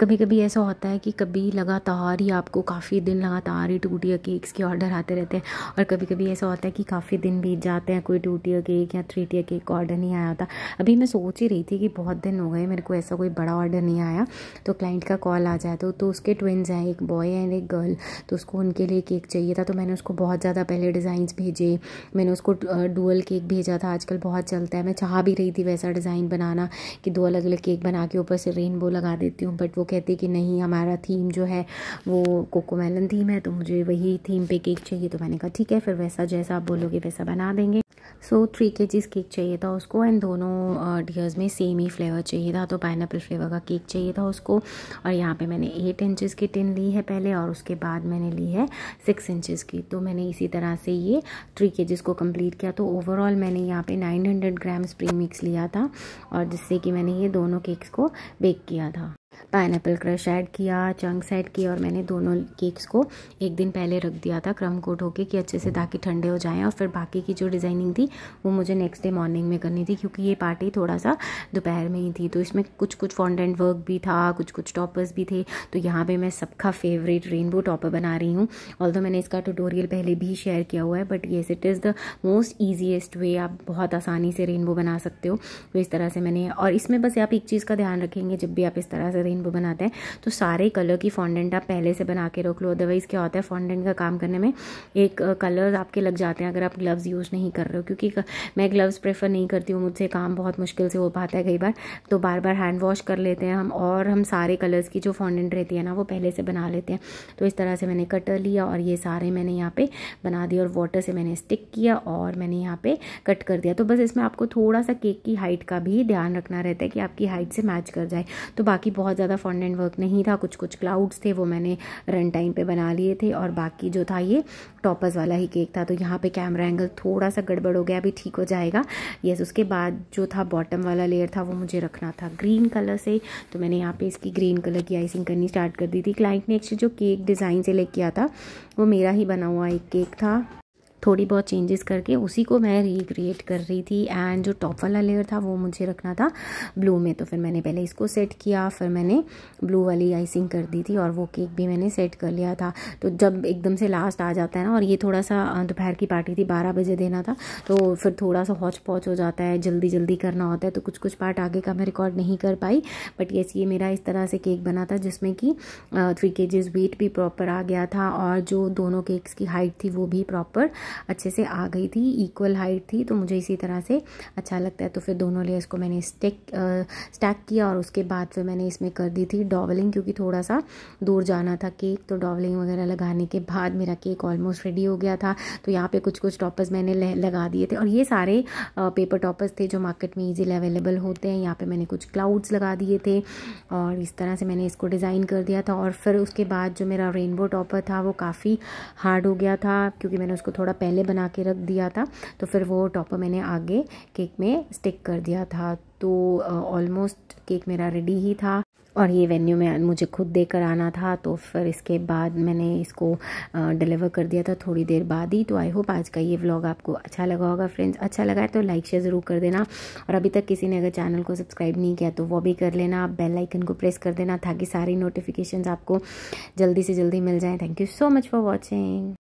कभी कभी ऐसा होता है कि कभी लगातार ही आपको काफ़ी दिन लगातार ही टूटिया केक्स के ऑर्डर आते रहते हैं और कभी कभी ऐसा होता है कि काफ़ी दिन बीत जाते हैं कोई टूटिया केक या थ्री टिया केक का ऑर्डर नहीं आया होता अभी मैं सोच ही रही थी कि बहुत दिन हो गए मेरे को ऐसा कोई बड़ा ऑर्डर नहीं आया तो क्लाइंट का कॉल आ जाए तो, तो उसके ट्विन्स हैं एक बॉय एंड एक गर्ल तो उसको उनके लिए केक चाहिए था तो मैंने उसको बहुत ज़्यादा पहले डिज़ाइंस भेजे मैंने उसको डुअल केक भेजा था आजकल बहुत चलता है मैं चाह भी रही थी वैसा डिज़ाइन बनाना कि दो अलग अलग केक बना के ऊपर से रेनबो लगा देती हूँ बट वो वो कहते कि नहीं हमारा थीम जो है वो कोकोमेलन थीम है तो मुझे वही थीम पे केक चाहिए तो मैंने कहा ठीक है फिर वैसा जैसा आप बोलोगे वैसा बना देंगे सो थ्री के जीज केक चाहिए था उसको एंड दोनों डियर्स में सेम ही फ्लेवर चाहिए था तो पाइन फ्लेवर का केक चाहिए था उसको और यहाँ पे मैंने एट इंचज़ की टिन ली है पहले और उसके बाद मैंने ली है सिक्स इंचज़ की तो मैंने इसी तरह से ये थ्री के को कम्प्लीट किया तो ओवरऑल मैंने यहाँ पे nine hundred grams premix लिया था और जिससे कि मैंने ये दोनों केक्स को बेक किया था पाइन क्रश ऐड किया चंक्स ऐड किए और मैंने दोनों केक्स को एक दिन पहले रख दिया था क्रम को ढो के कि अच्छे से ताकि ठंडे हो जाएँ और फिर बाकी की जो डिज़ाइनिंग थी वो मुझे नेक्स्ट डे मॉर्निंग में करनी थी क्योंकि ये पार्टी थोड़ा सा दोपहर में ही थी तो इसमें कुछ कुछ फॉन्डेंट वर्क भी था कुछ कुछ टॉपर्स भी थे तो यहाँ पर मैं सबका फेवरेट रेनबो टॉपर बना रही हूँ ऑल मैंने इसका टूटोरियल पहले भी शेयर किया हुआ है but yes it is the most easiest way आप बहुत आसानी से रेनबो बना सकते हो तो इस तरह से मैंने और इसमें बस आप एक चीज़ का ध्यान रखेंगे जब भी आप इस तरह से कलर रेनबो बनाते हैं तो सारे कलर की फॉन्डेंट आप पहले से बना के रख लो अदरवाइज़ क्या होता है फॉन्डेंट का काम करने में एक कलर आपके लग जाते हैं अगर आप ग्लव्स यूज़ नहीं कर रहे हो क्योंकि मैं ग्लव्स प्रेफर नहीं करती हूँ मुझसे काम बहुत मुश्किल से हो पाता है कई बार तो बार बार हैंड वॉश कर लेते हैं हम और हम सारे कलर्स की जो फॉन्डेंट रहती है ना वो पहले से बना लेते हैं तो इस तरह से मैंने कटर लिया और ये सारे मैंने यहाँ पे बना दिए और वाटर से मैंने स्टिक किया और मैंने यहाँ पे कट कर दिया तो बस इसमें आपको थोड़ा सा केक की हाइट का भी ध्यान रखना रहता है कि आपकी हाइट से मैच कर जाए तो बाकी बहुत बहुत ज़्यादा एंड वर्क नहीं था कुछ कुछ क्लाउड्स थे वो मैंने रन टाइम पे बना लिए थे और बाकी जो था ये टॉपर्स वाला ही केक था तो यहाँ पे कैमरा एंगल थोड़ा सा गड़बड़ हो गया अभी ठीक हो जाएगा यस उसके बाद जो था बॉटम वाला लेयर था वो मुझे रखना था ग्रीन कलर से तो मैंने यहाँ पर इसकी ग्रीन कलर की आइसिंग करनी स्टार्ट कर दी थी क्लाइंट ने एक्चुअली जो केक डिज़ाइन से ले किया था वो मेरा ही बना हुआ एक केक था थोड़ी बहुत चेंजेस करके उसी को मैं रिक्रिएट कर रही थी एंड जो टॉप वाला लेयर था वो मुझे रखना था ब्लू में तो फिर मैंने पहले इसको सेट किया फिर मैंने ब्लू वाली आइसिंग कर दी थी और वो केक भी मैंने सेट कर लिया था तो जब एकदम से लास्ट आ जाता है ना और ये थोड़ा सा दोपहर की पार्टी थी बारह बजे देना था तो फिर थोड़ा सा हॉच पॉच हो जाता है जल्दी जल्दी करना होता है तो कुछ कुछ पार्ट आगे का मैं रिकॉर्ड नहीं कर पाई बट येस ये मेरा इस तरह से केक बना था जिसमें कि थ्री के वेट भी प्रॉपर आ गया था और जो दोनों केक्स की हाइट थी वो भी प्रॉपर अच्छे से आ गई थी इक्वल हाइट थी तो मुझे इसी तरह से अच्छा लगता है तो फिर दोनों लेयर्स को मैंने स्टेक स्टैक किया और उसके बाद फिर मैंने इसमें कर दी थी डॉवलिंग क्योंकि थोड़ा सा दूर जाना था केक तो डॉवलिंग वगैरह लगाने के बाद मेरा केक ऑलमोस्ट रेडी हो गया था तो यहाँ पर कुछ कुछ टॉपर्स मैंने लगा दिए थे और ये सारे पेपर टॉपर्स थे जो मार्केट में ईजिली अवेलेबल होते हैं यहाँ पर मैंने कुछ क्लाउड्स लगा दिए थे और इस तरह से मैंने इसको डिज़ाइन कर दिया था और फिर उसके बाद जो मेरा रेनबो टॉपर था वो काफ़ी हार्ड हो गया था क्योंकि मैंने उसको थोड़ा पहले बना के रख दिया था तो फिर वो टॉपर मैंने आगे केक में स्टिक कर दिया था तो ऑलमोस्ट केक मेरा रेडी ही था और ये वेन्यू में मुझे खुद देकर आना था तो फिर इसके बाद मैंने इसको डिलीवर कर दिया था थोड़ी देर बाद ही तो आई होप आज का ये व्लॉग आपको अच्छा लगा होगा फ्रेंड्स अच्छा लगा है तो लाइक शेयर ज़रूर कर देना और अभी तक किसी ने अगर चैनल को सब्सक्राइब नहीं किया तो वो भी कर लेना आप बेल आइकन को प्रेस कर देना ताकि सारी नोटिफिकेशन आपको जल्दी से जल्दी मिल जाएँ thank you so much for watching